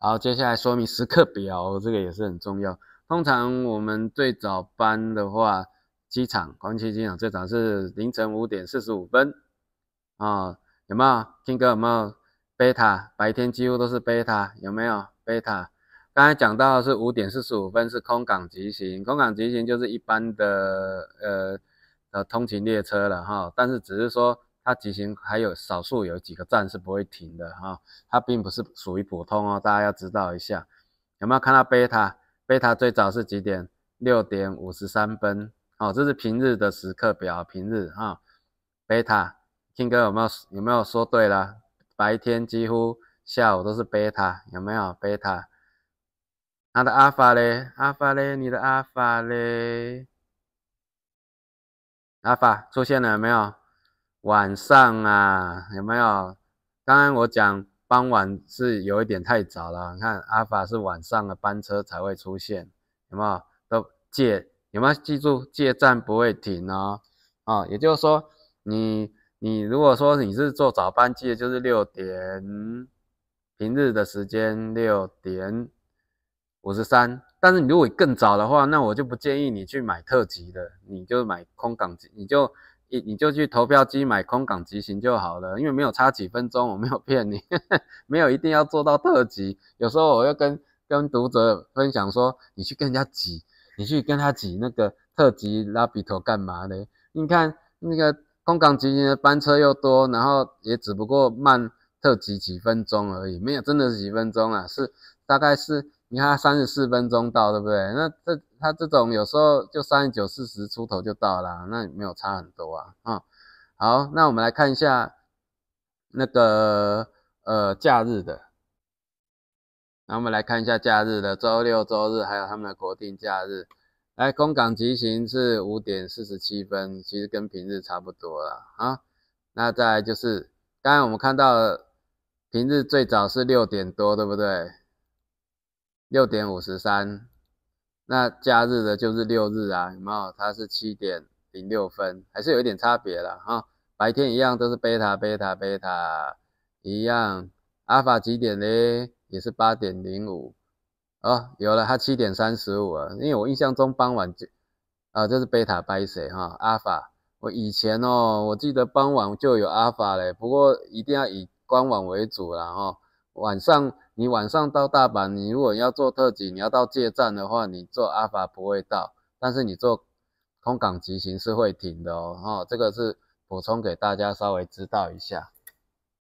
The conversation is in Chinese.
好，接下来说明时刻表，这个也是很重要。通常我们最早班的话，机场（关西机场）最早是凌晨五点四十五分。啊，有没有？听歌？有没有？贝塔，白天几乎都是贝塔，有没有？贝塔。刚才讲到是五点四十五分是空港急行，空港急行就是一般的呃呃通勤列车了哈，但是只是说。它急行还有少数有几个站是不会停的哈，它并不是属于普通哦，大家要知道一下。有没有看到贝塔？贝塔最早是几点？六点五十三分。哦，这是平日的时刻表，平日哈。贝塔，听哥有没有有没有说对了？白天几乎下午都是贝塔，有没有贝塔？他的阿法嘞，阿法嘞，你的阿法嘞，阿法出现了没有？晚上啊，有没有？刚刚我讲傍晚是有一点太早了。你看，阿法是晚上的班车才会出现，有没有？都借有没有记住？借站不会停哦。啊，也就是说，你你如果说你是坐早班机的，就是六点，平日的时间六点五十三。但是你如果更早的话，那我就不建议你去买特急的，你就买空港机，你就。你你就去投票机买空港急行就好了，因为没有差几分钟，我没有骗你，没有一定要做到特急。有时候我要跟跟读者分享说，你去跟人家挤，你去跟他挤那个特急拉比头干嘛呢？你看那个空港急行的班车又多，然后也只不过慢特急几分钟而已，没有真的是几分钟啊，是大概是你看三十四分钟到，对不对？那这。它这种有时候就三十九、四十出头就到了，那也没有差很多啊。嗯，好，那我们来看一下那个呃假日的，那我们来看一下假日的周六、周日，还有他们的国定假日。来，公港急行是五点四十七分，其实跟平日差不多了啊。那再來就是，刚才我们看到平日最早是六点多，对不对？六点五十三。那假日的就是六日啊，有没有？它是七点零六分，还是有一点差别啦。哈。白天一样都是贝塔贝塔贝塔一样，阿尔法几点嘞？也是八点零五哦。有了，它七点三十五啊。因为我印象中傍晚就啊，这是贝塔贝谁哈？阿尔法，我以前哦，我记得傍晚就有阿尔法嘞。不过一定要以官网为主了哈。晚上，你晚上到大阪，你如果要做特急，你要到借站的话，你坐阿尔法不会到，但是你坐空港急行是会停的哦。哈，这个是补充给大家稍微知道一下。